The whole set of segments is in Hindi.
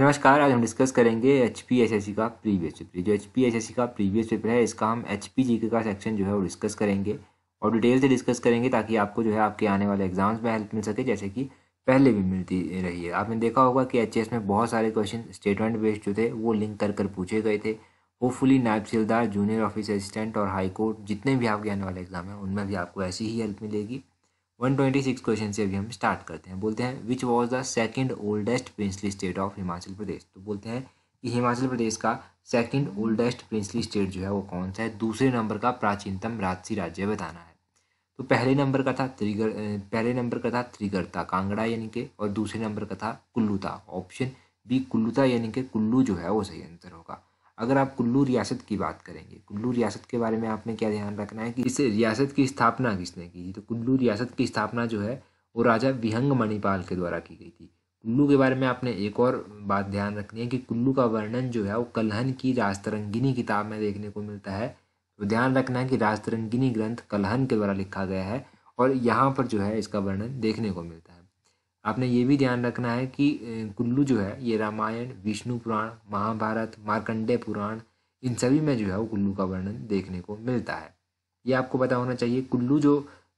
नमस्कार आज हम डिस्कस करेंगे H P S S C का प्रीवियस पेपर जो H P S S C का प्रीवियस पेपर है इसका हम एच पी जी के का सेक्शन जो है वो डिस्कस करेंगे और डिटेल से डिस्कस करेंगे ताकि आपको जो है आपके आने वाले एग्जाम्स में हेल्प मिल सके जैसे कि पहले भी मिलती रही है आपने देखा होगा कि एच एस में बहुत सारे क्वेश्चन स्टेटमेंट बेस्ड जो थे वो लिंक कर कर पूछे गए थे hopefully Naib Tehsildar junior office assistant और हाई कोर्ट जितने भी आपके आने वाले एग्जाम हैं उनमें भी आपको ऐसी ही हेल्प मिलेगी वन ट्वेंटी सिक्स क्वेश्चन से अभी हम स्टार्ट करते हैं बोलते हैं which was the second oldest princely state of Himachal Pradesh तो बोलते हैं कि हिमाचल प्रदेश का सेकेंड ओल्डेस्ट प्रिंसली स्टेट जो है वो कौन सा है दूसरे नंबर का प्राचीनतम राजसी राज्य बताना है तो पहले नंबर का था त्रिगर पहले नंबर का था त्रिगरता कांगड़ा यानी के और दूसरे नंबर का था कुल्लूता ऑप्शन बी कुल्लूता यानी कि कुल्लू जो है वो सही आंसर होगा अगर आप कुल्लू रियासत की बात करेंगे कुल्लू रियासत के बारे में आपने क्या ध्यान रखना है कि इस रियासत की स्थापना किसने की थी तो कुल्लू रियासत की स्थापना जो है वो राजा विहंग मणिपाल के द्वारा की गई थी कुल्लू के बारे में आपने एक और बात ध्यान रखनी है कि कुल्लू का वर्णन जो है वो कलहन की राजतरंगिनी किताब में देखने को मिलता है तो ध्यान रखना है कि राजतरंगिनी ग्रंथ कलहन के द्वारा लिखा गया है और यहाँ पर जो है इसका वर्णन देखने को मिलता है आपने ये भी ध्यान रखना है कि कुल्लू जो है ये रामायण विष्णु पुराण महाभारत मार्कंडे पुराण इन सभी में जो है वो कुल्लू का वर्णन देखने को मिलता है ये आपको पता होना चाहिए कुल्लू जो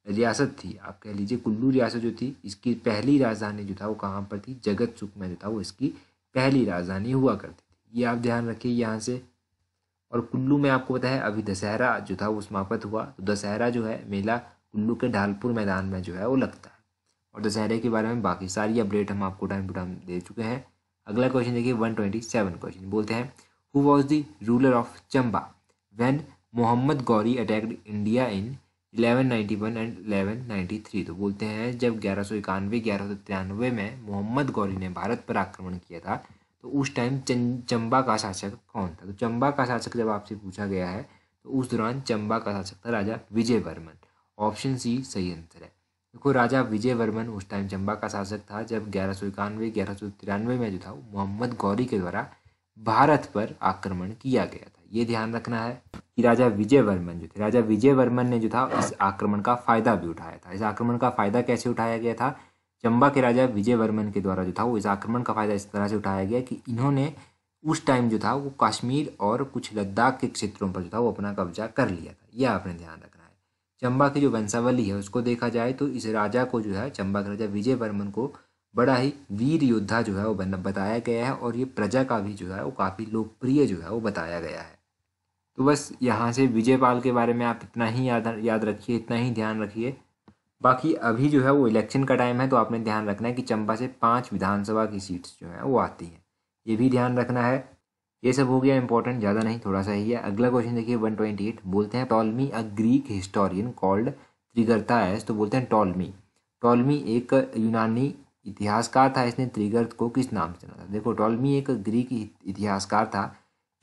रियासत थी आप कह लीजिए कुल्लू रियासत जो थी इसकी पहली राजधानी जो था वो कहाँ पर थी जगत सुख में जो था वो इसकी पहली राजधानी हुआ करती थी ये आप ध्यान रखिए यहाँ से और कुल्लू में आपको पता है अभी दशहरा जो था वो समाप्त हुआ तो दशहरा जो है मेला कुल्लू के ढालपुर मैदान में जो है वो लगता है और दशहरे के बारे में बाकी सारी अपडेट हम आपको टाइम टू टाइम दे चुके हैं अगला क्वेश्चन देखिए वन ट्वेंटी सेवन क्वेश्चन बोलते हैं who was the ruler of Chamba when Mohammad Ghori attacked India in eleven ninety one and ninety three तो बोलते हैं जब ग्यारह सौ इक्यानवे ग्यारह सौ तिरानवे में मोहम्मद गौरी ने भारत पर आक्रमण किया था तो उस टाइम चंबा का शासक कौन था तो चंबा का शासक जब आपसे पूछा गया है तो उस दौरान चंबा का शासक था राजा विजय वर्मन ऑप्शन सी सही आंसर है देखो राजा विजय वर्मन उस टाइम चंबा का शासक था जब ग्यारह सौ इक्यानवे ग्यारह सौ तिरानवे में जो था मोहम्मद गौरी के द्वारा भारत पर आक्रमण किया गया था ये ध्यान रखना है कि राजा विजय वर्मन जो थे राजा विजय वर्मन ने जो था इस आक्रमण का फायदा भी उठाया था इस आक्रमण का फायदा कैसे उठाया गया था चंबा के राजा विजय वर्मन के द्वारा जो था वो इस आक्रमण का फायदा इस तरह से उठाया गया कि इन्होंने उस टाइम जो था वो कश्मीर और कुछ लद्दाख के क्षेत्रों पर जो था वो अपना कब्जा कर लिया था यह आपने ध्यान रखना चंबा की जो वंशावली है उसको देखा जाए तो इस राजा को जो है चंबा के राजा विजय वर्मन को बड़ा ही वीर योद्धा जो है वो बताया गया है और ये प्रजा का भी जो है वो काफ़ी लोकप्रिय जो है वो बताया गया है तो बस यहाँ से विजयपाल के बारे में आप इतना ही याद याद रखिए इतना ही ध्यान रखिए बाकी अभी जो है वो इलेक्शन का टाइम है तो आपने ध्यान रखना है कि चंबा से पाँच विधानसभा की सीट्स जो हैं वो आती हैं ये भी ध्यान रखना है ये सब हो गया इंपॉर्टेंट ज़्यादा नहीं थोड़ा सा ही है अगला क्वेश्चन देखिए वन ट्वेंटी एट बोलते हैं Ptolemy a Greek historian called Trigarta है तो बोलते हैं टॉलमी टॉलमी एक यूनानी इतिहासकार था इसने त्रिगर्थ को किस नाम से जाना था देखो टॉलमी एक ग्रीक इतिहासकार था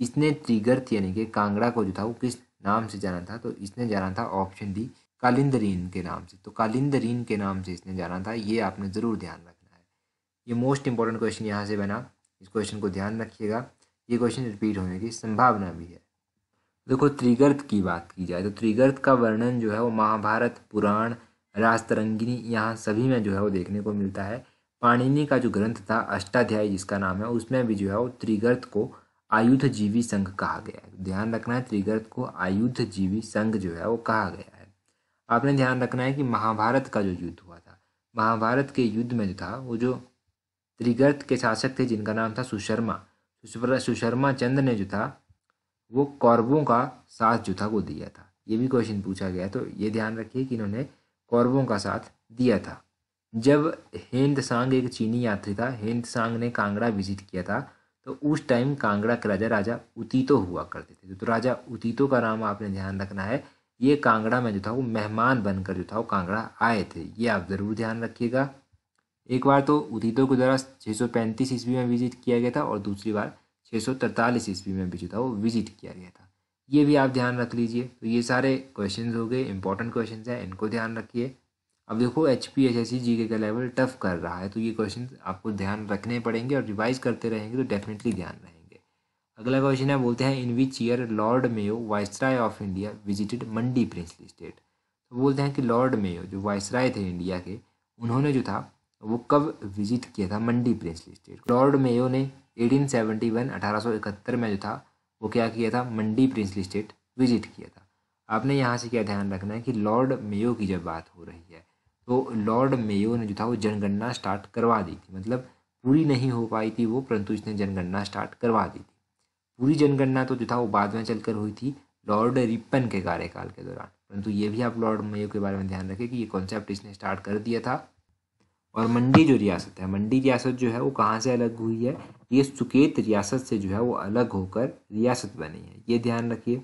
इसने त्रिगर्थ यानी कि कांगड़ा को जो था वो किस नाम से जाना था तो इसने जाना था ऑप्शन डी कालिंदरीन के नाम से तो कालिंदरीन के नाम से इसने जाना था ये आपने ज़रूर ध्यान रखना है ये मोस्ट इंपॉर्टेंट क्वेश्चन यहाँ से बना इस क्वेश्चन को ध्यान रखिएगा ये क्वेश्चन रिपीट होने की संभावना भी है देखो त्रिगर्त की बात की जाए तो त्रिगर्त का वर्णन जो है वो महाभारत पुराण राजतरंगिनी यहाँ सभी में जो है वो देखने को मिलता है पाणिनि का जो ग्रंथ था अष्टाध्यायी जिसका नाम है उसमें भी जो है वो त्रिगर्त को आयुध जीवी संघ कहा गया है ध्यान रखना है त्रिगर्त को आयुध जीवी संघ जो है वो कहा गया है आपने ध्यान रखना है कि महाभारत का जो युद्ध हुआ था महाभारत के युद्ध में जो था वो जो त्रिगर्त के शासक थे जिनका नाम था सुशर्मा सुशर्मा चंद ने जो था वो कौरवों का साथ जो था वो दिया था ये भी क्वेश्चन पूछा गया तो ये ध्यान रखिए कि इन्होंने कौरवों का साथ दिया था जब हेंद सांग एक चीनी यात्री था हेंद सांग ने कांगड़ा विजिट किया था तो उस टाइम कांगड़ा के राजा राजा उतीतो हुआ करते थे तो राजा उतीतो का नाम आपने ध्यान रखना है ये कांगड़ा में जो था वो मेहमान बनकर जो था वो कांगड़ा आए थे ये आप ज़रूर ध्यान रखिएगा एक बार तो उतितो को द्वारा छः सौ पैंतीस ईस्वी में विजिट किया गया था और दूसरी बार छः सौ ईस्वी में भी जो था वो विजिट किया गया था ये भी आप ध्यान रख लीजिए तो ये सारे क्वेश्चन हो गए इंपॉर्टेंट क्वेश्चन हैं इनको ध्यान रखिए अब देखो H P H S C G का लेवल टफ कर रहा है तो ये क्वेश्चन आपको ध्यान रखने पड़ेंगे और रिवाइज करते रहेंगे तो डेफिनेटली ध्यान रहेंगे अगला क्वेश्चन है बोलते हैं in which year lord Mayo viceroy of India visited Mandi princely state तो बोलते हैं कि लॉर्ड मेयो जो वाइसराय थे इंडिया के उन्होंने जो था वो कब विजिट किया था Mandi princely state lord Mayo ने 1871 1871 में जो था वो क्या किया था मंडी प्रिंसली स्टेट विजिट किया था आपने यहाँ से क्या ध्यान रखना है कि लॉर्ड मेयो की जब बात हो रही है तो लॉर्ड मेयो ने जो था वो जनगणना स्टार्ट करवा दी थी मतलब पूरी नहीं हो पाई थी वो परंतु इसने जनगणना स्टार्ट करवा दी थी पूरी जनगणना तो जो था वो बाद में चलकर हुई थी लॉर्ड रिपन के कार्यकाल के दौरान परंतु ये भी आप लॉर्ड मेयो के बारे में ध्यान रखें कि ये कॉन्सेप्ट इसने स्टार्ट कर दिया था और मंडी जो रियासत है मंडी रियासत जो है वो कहाँ से अलग हुई है ये सुकेत रियासत से जो है वो अलग होकर रियासत बनी है ये ध्यान रखिए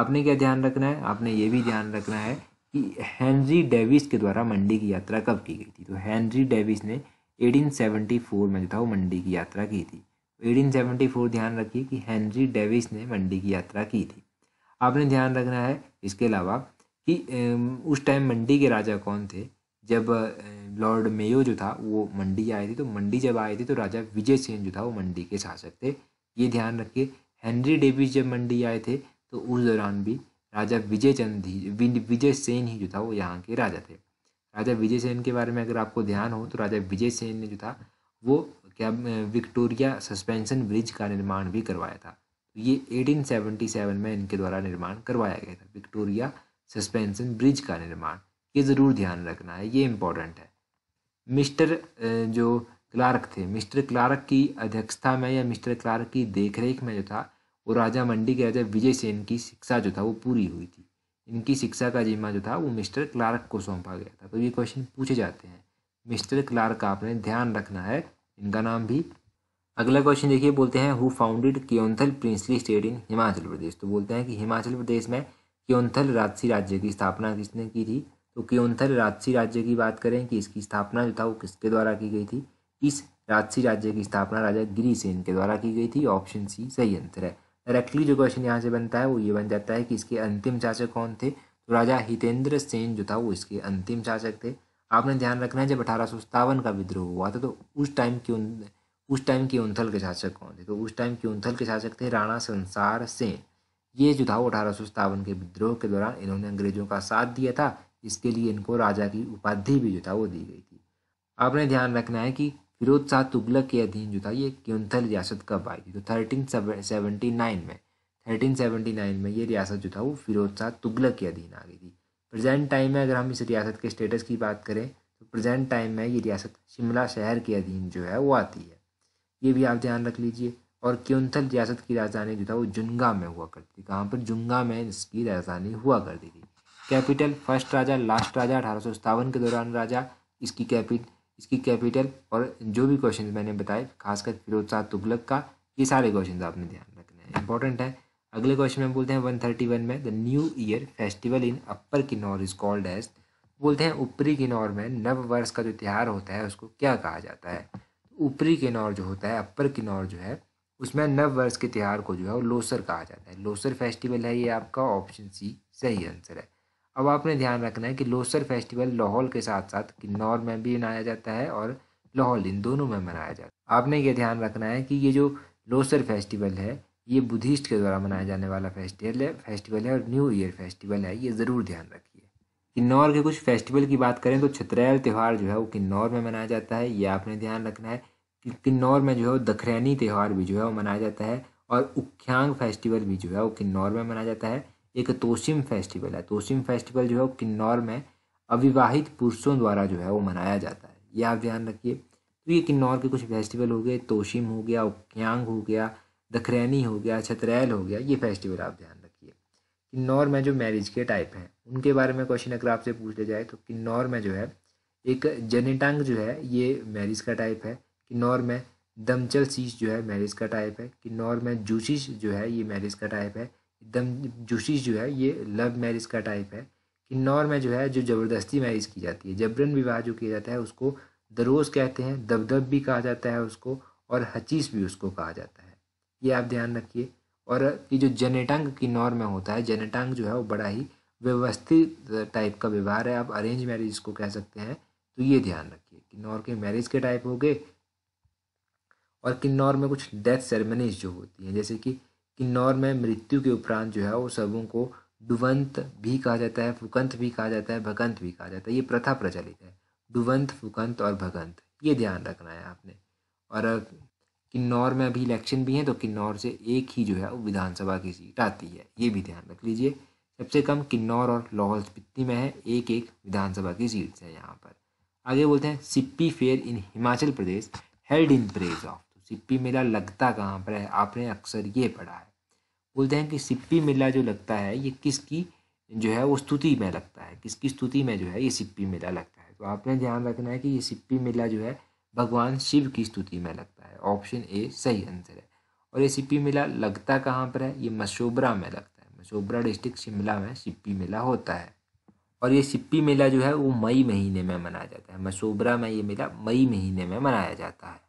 आपने क्या ध्यान रखना है आपने ये भी ध्यान रखना है कि हेनरी डेविस के द्वारा मंडी की यात्रा कब की गई थी तो हेनरी डेविस ने 1874 में जो था वो मंडी की यात्रा की थी 1874 ध्यान रखिए कि हेनरी डेविस ने मंडी की यात्रा की थी आपने ध्यान रखना है इसके अलावा कि उस टाइम मंडी के राजा कौन थे जब लॉर्ड मेयो जो था वो मंडी आए थे तो मंडी जब आए थे तो राजा विजय सेन जो था वो मंडी के शासक थे ये ध्यान रखिए हेनरी डेविस जब मंडी आए थे तो उस दौरान भी राजा विजय चंद ही विजय सेन ही जो था वो यहाँ के राजा थे राजा विजय सेन के बारे में अगर आपको ध्यान हो तो राजा विजय सेन ने जो था वो क्या विक्टोरिया सस्पेंशन ब्रिज का निर्माण भी करवाया था तो ये 1877 में इनके द्वारा निर्माण करवाया गया था विक्टोरिया सस्पेंशन ब्रिज का निर्माण ये ज़रूर ध्यान रखना है ये इम्पोर्टेंट है मिस्टर जो क्लार्क थे मिस्टर क्लार्क की अध्यक्षता में या मिस्टर क्लार्क की देखरेख में जो था वो राजा मंडी के राजा विजय सेन की शिक्षा जो था वो पूरी हुई थी इनकी शिक्षा का जिम्मा जो था वो मिस्टर क्लार्क को सौंपा गया था तो ये क्वेश्चन पूछे जाते हैं मिस्टर क्लार्क का आपने ध्यान रखना है इनका नाम भी अगला क्वेश्चन देखिए बोलते हैं who founded Keonthal princely state in Himachal Pradesh तो बोलते हैं कि हिमाचल प्रदेश में क्योंथल राजसी राज्य की स्थापना किसने की थी तो उनथल राजसी राज्य की बात करें कि इसकी स्थापना जो था वो किसके द्वारा की गई थी इस राजसी राज्य की स्थापना राजा गिरिसेन के द्वारा की गई थी ऑप्शन सी सही आंसर है डायरेक्टली जो क्वेश्चन यहाँ से बनता है वो ये बन जाता है कि इसके अंतिम शासक कौन थे तो राजा हितेंद्र सेन जो था वो इसके अंतिम शासक थे आपने ध्यान रखना है जब अठारह का विद्रोह हुआ था तो उस टाइम के उस टाइम के उन्थल के शासक कौन थे तो उस टाइम के उन्थल के शासक थे राणा संसार सेन ये जो था वो अठारह के विद्रोह के दौरान इन्होंने अंग्रेजों का साथ दिया था इसके लिए इनको राजा की उपाधि भी जो था वो दी गई थी आपने ध्यान रखना है कि फिरोज शाह तुगलक के अधीन जो था ये क्यूंथल रियासत कब आई थी तो थर्टीन सेवेंटी नाइन में थर्टीन सेवेंटी नाइन में ये रियासत जो था वो फिरोज शाह तुगलक के अधीन आ गई थी प्रेजेंट टाइम में अगर हम इस रियासत के स्टेटस की बात करें तो प्रेजेंट टाइम में ये रियासत शिमला शहर के अधीन जो है वो आती है ये भी आप ध्यान रख लीजिए और क्यूंथल रियासत की राजधानी जो था वो जुन्गा में हुआ करती थी कहाँ पर जुंगा में इसकी राजधानी हुआ करती थी कैपिटल फर्स्ट राजा लास्ट राजा अठारह के दौरान राजा इसकी कैपिट इसकी कैपिटल और जो भी क्वेश्चन मैंने बताए खासकर फिरोज शाह तुगलक का ये सारे क्वेश्चन आपने ध्यान रखना है इंपॉर्टेंट है अगले क्वेश्चन में बोलते हैं वन थर्टी वन में the new year festival in upper Kinnaur is called as बोलते हैं ऊपरी किन्नौर में नव वर्ष का जो त्यौहार होता है उसको क्या कहा जाता है ऊपरी किन्नौर जो होता है अपर किन्नौर जो है उसमें नव वर्ष के त्यौहार को जो है वो लोसर कहा जाता है लोसर फेस्टिवल है ये आपका ऑप्शन सी सही आंसर है अब आपने ध्यान रखना है कि लोसर फेस्टिवल लाहौल के साथ साथ किन्नौर में भी मनाया जाता है और लाहौल इन दोनों में मनाया जाता है आपने ये ध्यान रखना है कि ये जो लोसर फेस्टिवल है ये बुद्धिस्ट के द्वारा मनाया जाने वाला फेस्टिवल है फेस्टिवल है और न्यू ईयर फेस्टिवल है ये ज़रूर ध्यान रखिए किन्नौर के कुछ फेस्टिवल की बात करें तो छतरैल त्यौहार जो है वो किन्नौर में मनाया जाता है ये आपने ध्यान रखना है कि किन्नौर में जो है दखरैनी त्यौहार भी जो है वो मनाया जाता है और उख्यांग फेस्टिवल भी जो है वो किन्नौर में मनाया जाता है एक तोसिम फेस्टिवल है तोसिम फेस्टिवल जो है किन्नौर में अविवाहित पुरुषों द्वारा जो है वो मनाया जाता है ये आप ध्यान रखिए तो ये किन्नौर के कुछ फेस्टिवल हो गए तोशिम हो गया उक्यांग हो गया दखरैनी हो गया छतरैल हो गया ये फेस्टिवल आप ध्यान रखिए किन्नौर में जो मैरिज के टाइप हैं उनके बारे में क्वेश्चन अगर आपसे पूछ लिया जाए तो किन्नौर में जो है एक जनेटांग जो है ये मैरिज का टाइप है किन्नौर में दमचल सीस जो है मैरिज का टाइप है किन्नौर में जूशीस जो है ये मैरिज का टाइप है एकदम जोशी जो है ये लव मैरिज का टाइप है किन्नौर में जो है जो ज़बरदस्ती मैरिज की जाती है जबरन विवाह जो किया जाता है उसको दरोज़ कहते हैं दबदब भी कहा जाता है उसको और हचीस भी उसको कहा जाता है ये आप ध्यान रखिए और ये जो जनेटांग किन्नौर में होता है जनेटांग जो है वो बड़ा ही व्यवस्थित टाइप का व्यवहार है आप अरेंज मैरिज इसको कह सकते हैं तो ये ध्यान रखिए किन्नौर के मैरिज के टाइप हो गए और किन्नौर में कुछ डेथ सेरेमनीज जो होती हैं जैसे कि किन्नौर में मृत्यु के उपरांत जो है वो सबों को डुवंत भी कहा जाता है फुकंत भी कहा जाता है भगंत भी कहा जाता है ये प्रथा प्रचलित है डुवंत फुकंत और भगंत ये ध्यान रखना है आपने और किन्नौर में अभी इलेक्शन भी हैं तो किन्नौर से एक ही जो है वो विधानसभा की सीट आती है ये भी ध्यान रख लीजिए सबसे कम किन्नौर और लाहौल स्पीति में है एक एक विधानसभा की सीट है यहाँ पर आगे बोलते हैं Sippi fair in Himachal Pradesh held in praise of Sippi मेला लगता कहाँ पर है आपने अक्सर ये पढ़ा है बोलते हैं कि सिप्पी मेला जो लगता है ये किसकी जो है वो स्तुति में लगता है किसकी स्तुति में जो है ये सिप्पी मेला लगता है तो आपने ध्यान रखना है कि ये सिप्पी मेला जो है भगवान शिव की स्तुति में लगता है ऑप्शन ए सही आंसर है और ये सिप्पी मेला लगता कहाँ पर है ये मशोबरा में लगता है मशोबरा डिस्ट्रिक्ट शिमला में सिप्पी मेला होता है और ये सिप्पी मेला जो है वो मई महीने में मनाया जाता है मशोबरा में ये मेला मई महीने में मनाया जाता है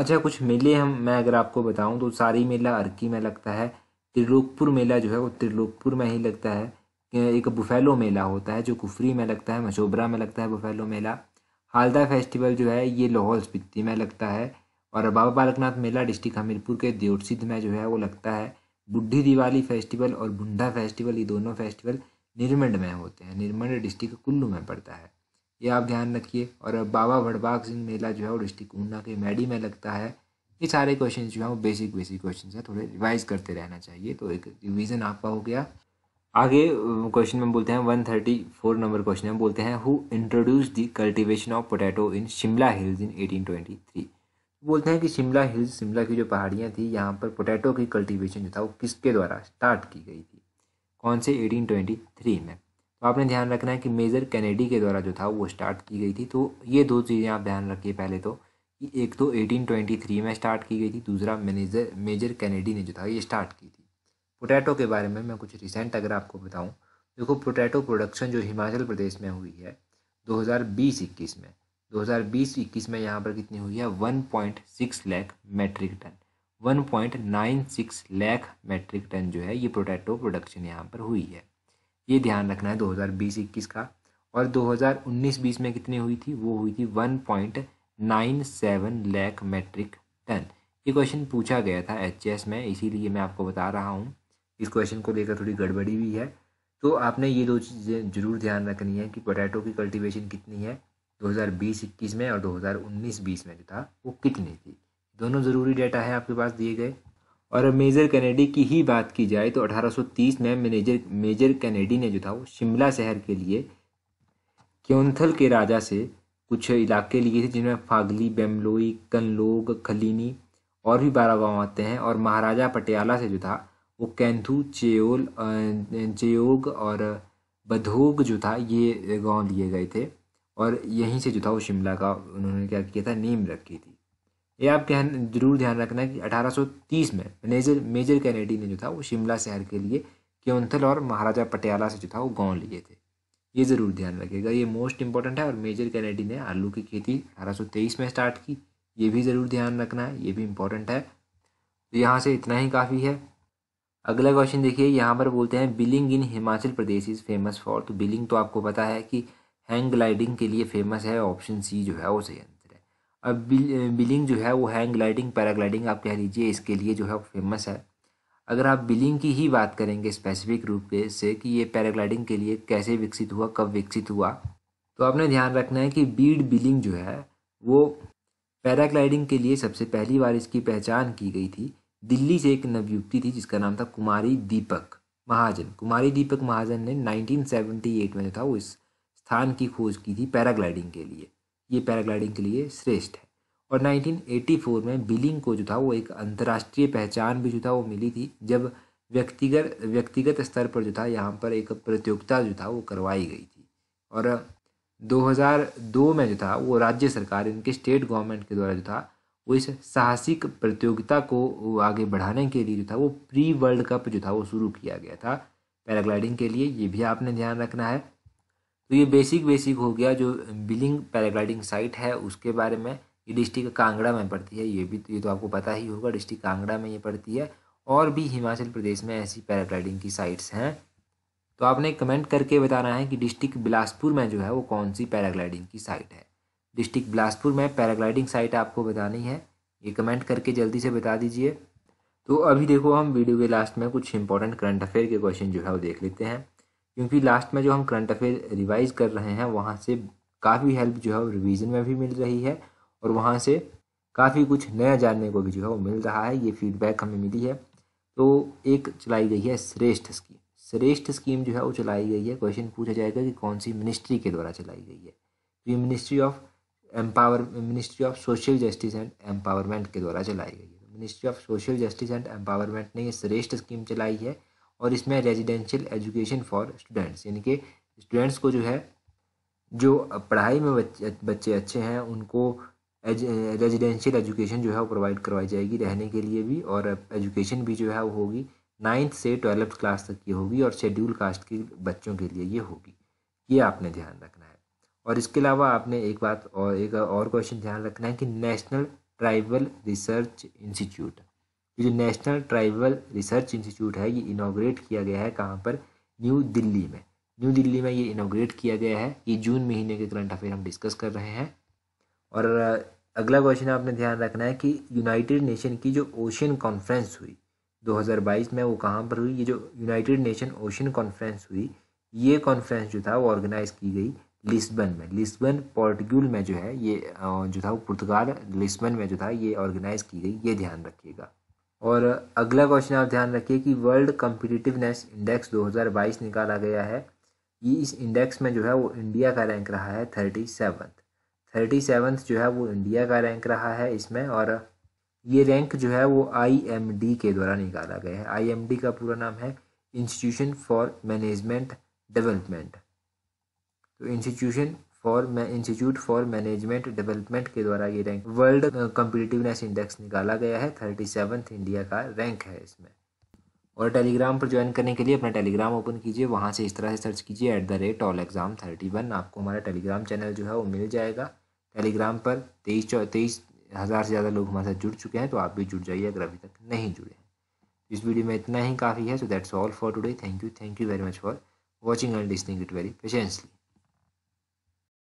अच्छा कुछ मेले हम मैं अगर आपको बताऊं तो सारी मेला अर्की में लगता है त्रिलोकपुर मेला जो है वो त्रिलोकपुर में ही लगता है एक बुफेलो मेला होता है जो कुफरी में लगता है मशोबरा में लगता है बुफेलो मेला हालदा फेस्टिवल जो है ये लाहौल स्पीति में लगता है और बाबा बालकनाथ मेला डिस्ट्रिक्ट हमीरपुर के देवसिद्ध में जो है वो लगता है बुढ़ी दिवाली फेस्टिवल और बुंडा फेस्टिवल ये दोनों फेस्टिवल निर्मंड में होते हैं निर्मंड डिस्ट्रिक्ट कुल्लू में पड़ता है ये आप ध्यान रखिए और बाबा भड़बाग सिंह मेला जो है वो डिस्ट्रिक्ट ऊना के मैडी में लगता है ये सारे क्वेश्चन जो है वो बेसिक बेसिक क्वेश्चन है थोड़े रिवाइज करते रहना चाहिए तो एक रिविज़न आपका हो गया आगे क्वेश्चन में बोलते हैं one thirty four number question में बोलते हैं who introduce the cultivation of potato in Shimla hills in eighteen twenty three बोलते हैं कि शिमला हिल्स शिमला की जो पहाड़ियाँ थी यहाँ पर पोटैटो की कल्टिवेशन जो था वो किसके द्वारा स्टार्ट की गई थी कौन से एटीन ट्वेंटी थ्री में तो आपने ध्यान रखना है कि मेजर कैनेडी के द्वारा जो था वो स्टार्ट की गई थी तो ये दो चीज़ें आप ध्यान रखिए पहले तो कि एक तो 1823 में स्टार्ट की गई थी दूसरा मैनेजर मेजर कैनेडी ने जो था ये स्टार्ट की थी पोटैटो के बारे में मैं कुछ रिसेंट अगर आपको बताऊँ देखो पोटैटो प्रोडक्शन जो हिमाचल प्रदेश में हुई है दो हज़ार में दो हज़ार में यहाँ पर कितनी हुई है six lakh metric ton 1.96 lakh metric ton जो है ये पोटैटो प्रोडक्शन यहाँ पर हुई है ये ध्यान रखना है 2020-21 का और 2019-20 में कितनी हुई थी वो हुई थी 1.97 लाख मेट्रिक टन ये क्वेश्चन पूछा गया था एच में इसीलिए मैं आपको बता रहा हूँ इस क्वेश्चन को लेकर थोड़ी गड़बड़ी भी है तो आपने ये दो चीज़ें जरूर ध्यान रखनी है कि पोटैटो की कल्टीवेशन कितनी है 2020-21 में और 2019-20 में जो था वो कितनी थी दोनों ज़रूरी डेटा है आपके पास दिए गए और अब मेजर कैनेडी की ही बात की जाए तो 1830 में मैनेजर मेजर कैनेडी ने जो था वो शिमला शहर के लिए क्योंथल के राजा से कुछ इलाके लिए थे जिनमें फागली बेमलोई कनलोग खलीनी और भी बारह गांव आते हैं और महाराजा पटियाला से जो था वो कैंथू चेओल चेयोग और बधोग जो था ये गांव लिए गए थे और यहीं से जो था वो शिमला का उन्होंने क्या किया था नीम रखी थी ये आप ध्यान जरूर ध्यान रखना कि 1830 में मेजर मेजर कैनेडी ने जो था वो शिमला शहर के लिए क्योंथल और महाराजा पटियाला से जो था वो गांव लिए थे ये ज़रूर ध्यान रखिएगा ये मोस्ट इंपॉर्टेंट है और मेजर कैनेडी ने आलू की खेती अठारह में स्टार्ट की ये भी ज़रूर ध्यान रखना है ये भी इम्पोर्टेंट है तो यहाँ से इतना ही काफ़ी है अगला क्वेश्चन देखिए यहाँ पर बोलते हैं Billing in Himachal Pradesh is famous for तो बिलिंग तो आपको पता है कि हैंग ग्लाइडिंग के लिए फेमस है ऑप्शन सी जो है वो सही अब बिलिंग जो है वो हैंग ग्लाइडिंग पैराग्लाइडिंग आप कह लीजिए इसके लिए जो है फेमस है अगर आप बिलिंग की ही बात करेंगे स्पेसिफिक रूप से कि ये पैराग्लाइडिंग के लिए कैसे विकसित हुआ कब विकसित हुआ तो आपने ध्यान रखना है कि बीड बिलिंग जो है वो पैराग्लाइडिंग के लिए सबसे पहली बार इसकी पहचान की गई थी दिल्ली से एक नवयुक्ति थी जिसका नाम था कुमारी दीपक महाजन कुमारी दीपक महाजन ने 1978 में जो था वो इस स्थान की खोज की थी पैराग्लाइडिंग के लिए ये पैराग्लाइडिंग के लिए श्रेष्ठ है और 1984 में बिलिंग को जो था वो एक अंतर्राष्ट्रीय पहचान भी जो था वो मिली थी जब व्यक्तिगत व्यक्तिगत स्तर पर जो था यहाँ पर एक प्रतियोगिता जो था वो करवाई गई थी और 2002 में जो था वो राज्य सरकार इनके स्टेट गवर्नमेंट के द्वारा जो था वो इस साहसिक प्रतियोगिता को आगे बढ़ाने के लिए जो था वो प्री वर्ल्ड कप जो था वो शुरू किया गया था पैराग्लाइडिंग के लिए ये भी आपने ध्यान रखना है तो ये बेसिक बेसिक हो गया जो बिलिंग पैराग्लाइडिंग साइट है उसके बारे में ये डिस्ट्रिक्ट कांगड़ा में पड़ती है ये भी तो, ये तो आपको पता ही होगा डिस्ट्रिक्ट कांगड़ा में ये पड़ती है और भी हिमाचल प्रदेश में ऐसी पैराग्लाइडिंग की साइट्स हैं तो आपने कमेंट करके बताना है कि डिस्ट्रिक्ट बिलासपुर में जो है वो कौन सी पैराग्लाइडिंग की साइट है डिस्ट्रिक्ट बिलासपुर में पैराग्लाइडिंग साइट आपको बतानी है ये कमेंट करके जल्दी से बता दीजिए तो अभी देखो हम वीडियो के लास्ट में कुछ इंपॉर्टेंट करंट अफेयर के क्वेश्चन जो है वो देख लेते हैं क्योंकि लास्ट में जो हम करंट अफेयर रिवाइज कर रहे हैं वहाँ से काफ़ी हेल्प जो है रिवीजन में भी मिल रही है और वहाँ से काफ़ी कुछ नया जानने को भी जो है वो मिल रहा है ये फीडबैक हमें मिली है तो एक चलाई गई है श्रेष्ठ स्कीम श्रेष्ठ स्कीम जो है वो चलाई गई है क्वेश्चन पूछा जाएगा कि कौन सी मिनिस्ट्री के द्वारा चलाई गई है तो ये ministry of empower ministry of social justice and empowerment के द्वारा चलाई गई है ministry of social justice and empowerment ने ये श्रेष्ठ स्कीम चलाई है और इसमें रेजिडेंशियल एजुकेशन फॉर स्टूडेंट्स यानी कि स्टूडेंट्स को जो है जो पढ़ाई में बच्चे, बच्चे अच्छे हैं उनको एज, रेजिडेंशियल एजुकेशन जो है वो प्रोवाइड करवाई जाएगी रहने के लिए भी और एजुकेशन भी जो है वो होगी नाइन्थ से ट्वेल्थ क्लास तक की होगी और शेड्यूल कास्ट के बच्चों के लिए ये होगी ये आपने ध्यान रखना है और इसके अलावा आपने एक बात और एक और क्वेश्चन ध्यान रखना है कि नेशनल ट्राइबल रिसर्च इंस्टीट्यूट ये जो नेशनल ट्राइबल रिसर्च इंस्टीट्यूट है ये इनाग्रेट किया गया है कहाँ पर न्यू दिल्ली में न्यू दिल्ली में ये इनाग्रेट किया गया है ये जून महीने के करंट अफेयर हम डिस्कस कर रहे हैं और अगला क्वेश्चन आपने ध्यान रखना है कि यूनाइटेड नेशन की जो ओशन कॉन्फ्रेंस हुई 2022 में वो कहाँ पर हुई ये जो यूनाइटेड नेशन ओशन कॉन्फ्रेंस हुई ये कॉन्फ्रेंस जो था वो ऑर्गेनाइज की गई लिस्बन में लिस्बन पोर्टुगल में जो है ये जो था वो पुर्तगाल लिस्बन में जो था ये ऑर्गेनाइज की गई ये ध्यान रखिएगा और अगला क्वेश्चन आप ध्यान रखिए कि वर्ल्ड कम्पिटिटिवनेस इंडेक्स 2022 निकाला गया है ये इस इंडेक्स में जो है वो इंडिया का रैंक रहा है थर्टी सेवन्थ थर्टी सेवन्थ जो है वो इंडिया का रैंक रहा है इसमें और ये रैंक जो है वो आईएमडी के द्वारा निकाला गया है आईएमडी का पूरा नाम है इंस्टीट्यूशन फॉर मैनेजमेंट डेवलपमेंट तो institution for institute for management development के द्वारा ये रैंक वर्ल्ड कम्पिटिटिवनेस इंडेक्स निकाला गया है थर्टी सेवन्थ इंडिया का रैंक है इसमें और टेलीग्राम पर ज्वाइन करने के लिए अपना टेलीग्राम ओपन कीजिए वहाँ से इस तरह से सर्च कीजिए at the rate all exam thirty one आपको हमारा टेलीग्राम चैनल जो है वो मिल जाएगा टेलीग्राम पर तेईस तेईस हज़ार से ज़्यादा लोग हमारे साथ जुड़ चुके हैं तो आप भी जुड़ जाइए अगर अभी तक नहीं जुड़े इस वीडियो में इतना ही काफ़ी है so that's all for today thank you thank you very much for watching and listening it very patiently